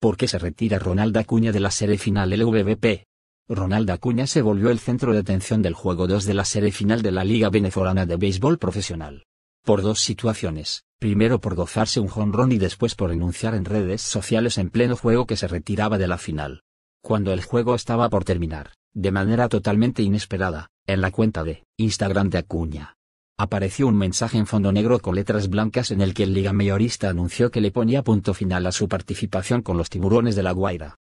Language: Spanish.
¿Por qué se retira Ronaldo Acuña de la serie final LVP? Ronaldo Acuña se volvió el centro de atención del juego 2 de la serie final de la Liga Venezolana de Béisbol Profesional. Por dos situaciones, primero por gozarse un jonrón y después por anunciar en redes sociales en pleno juego que se retiraba de la final. Cuando el juego estaba por terminar, de manera totalmente inesperada, en la cuenta de Instagram de Acuña, apareció un mensaje en fondo negro con letras blancas en el que el liga mayorista anunció que le ponía punto final a su participación con los tiburones de la Guaira.